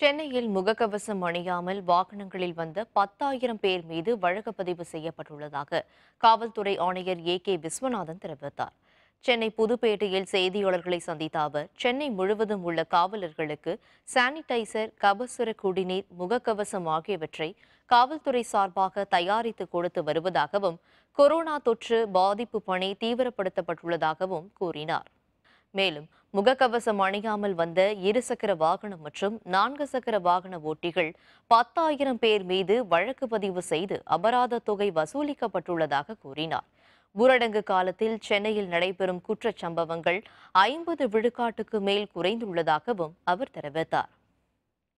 சென்னையில் முகக்கவசம் அணியாமல் வாகனங்களில் வந்த பத்தாயிரம் பேர் மீது வழக்கு பதிவு செய்யப்பட்டுள்ளதாக காவல்துறை ஆணையர் ஏ கே விஸ்வநாதன் தெரிவித்தார் சென்னை புதுப்பேட்டையில் செய்தியாளர்களை சந்தித்த அவர் சென்னை முழுவதும் உள்ள காவலர்களுக்கு சானிடைசர் கபசுர குடிநீர் முகக்கவசம் ஆகியவற்றை காவல்துறை சார்பாக தயாரித்து கொடுத்து வருவதாகவும் கொரோனா தொற்று பாதிப்பு பணி தீவிரப்படுத்தப்பட்டுள்ளதாகவும் கூறினார் மேலும் முகக்கவசம் அணியாமல் வந்த இருசக்கர வாகனம் மற்றும் நான்கு சக்கர வாகன ஓட்டிகள் பத்தாயிரம் பேர் மீது வழக்கு பதிவு செய்து அபராத தொகை வசூலிக்கப்பட்டுள்ளதாக கூறினார் ஊரடங்கு காலத்தில் சென்னையில் நடைபெறும் குற்றச்சம்பவங்கள் ஐம்பது விழுக்காட்டுக்கு மேல் குறைந்துள்ளதாகவும் அவர் தெரிவித்தார்